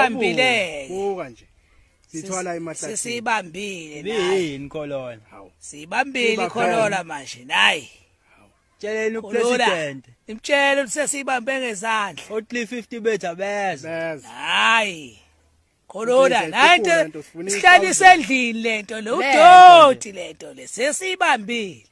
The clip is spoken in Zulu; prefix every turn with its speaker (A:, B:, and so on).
A: sibambile
B: buka nje sithwala emahlathi sisibambile yini kolona hawu sibambile ikolona manje nayi tsheleni
C: upresident imtshele ukuthi siyibambe ngezandla otli 50 bethu beza
D: hayi kolona nanti sihlalisendlini
E: lento lo udoti lento le sesiyibambile